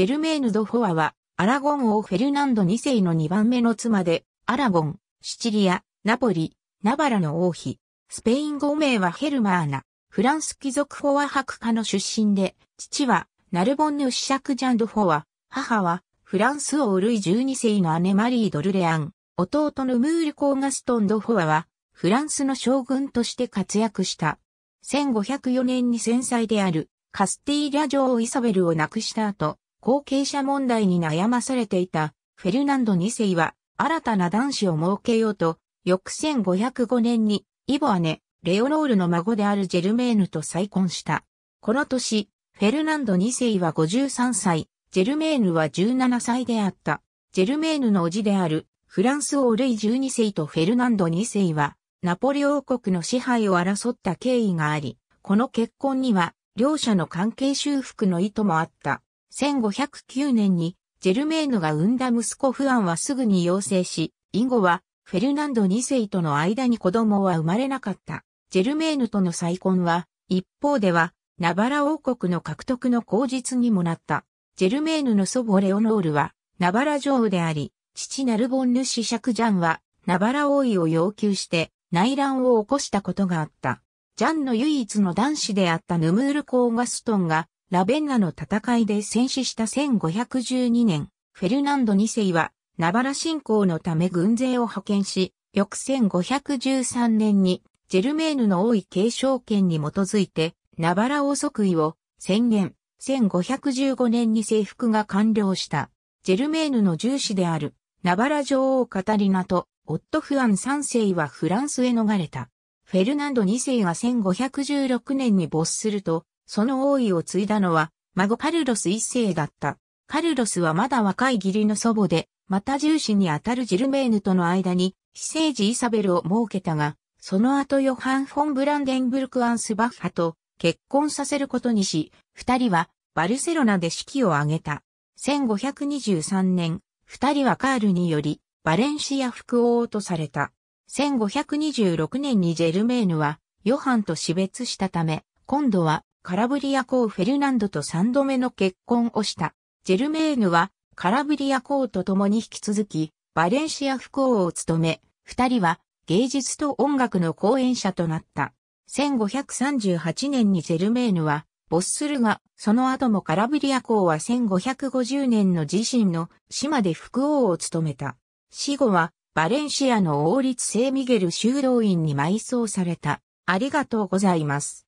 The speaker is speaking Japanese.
ジェルメーヌ・ド・フォアは、アラゴン王フェルナンド2世の2番目の妻で、アラゴン、シチリア、ナポリ、ナバラの王妃。スペイン語名はヘルマーナ。フランス貴族フォア博家の出身で、父はナルボンヌ・シシャク・ジャンド・フォア、母はフランス王ルイ12世の姉マリー・ドルレアン、弟のムール・コーガストン・ド・フォアは、フランスの将軍として活躍した。1504年に戦災であるカスティーリャ女王イサベルを亡くした後、後継者問題に悩まされていたフェルナンド2世は新たな男子を設けようと、翌1505年にイボ姉、レオノールの孫であるジェルメーヌと再婚した。この年、フェルナンド2世は53歳、ジェルメーヌは17歳であった。ジェルメーヌの叔父であるフランス王ルイ12世とフェルナンド2世は、ナポレ王国の支配を争った経緯があり、この結婚には両者の関係修復の意図もあった。1509年にジェルメーヌが産んだ息子フアンはすぐに養成し、以後はフェルナンド2世との間に子供は生まれなかった。ジェルメーヌとの再婚は、一方では、ナバラ王国の獲得の口実にもなった。ジェルメーヌの祖母レオノールは、ナバラ女王であり、父ナルボンヌ・子シャク・ジャンは、ナバラ王位を要求して、内乱を起こしたことがあった。ジャンの唯一の男子であったヌムール・コーガストンが、ラベンナの戦いで戦死した1512年、フェルナンド2世は、ナバラ侵攻のため軍勢を派遣し、翌1513年に、ジェルメーヌの王位継承権に基づいて、ナバラ王即位を宣言、1515年に征服が完了した。ジェルメーヌの重視である、ナバラ女王カタリナと、オットフアン3世はフランスへ逃れた。フェルナンド2世が1516年に没すると、その王位を継いだのは、孫カルロス一世だった。カルロスはまだ若い義理の祖母で、また重視にあたるジルメーヌとの間に、私生児イサベルを設けたが、その後ヨハン・フォン・ブランデンブルク・アンス・バッハと結婚させることにし、二人はバルセロナで式を挙げた。1523年、二人はカールにより、バレンシア副王とされた。1526年にジェルメーヌは、ヨハンと死別したため、今度はカラブリア公フェルナンドと三度目の結婚をした。ジェルメーヌはカラブリア公と共に引き続き、バレンシア副王を務め、二人は芸術と音楽の講演者となった。1538年にジェルメーヌは没するが、その後もカラブリア公は1550年の自身の島で副王を務めた。死後はバレンシアの王立聖ミゲル修道院に埋葬された。ありがとうございます。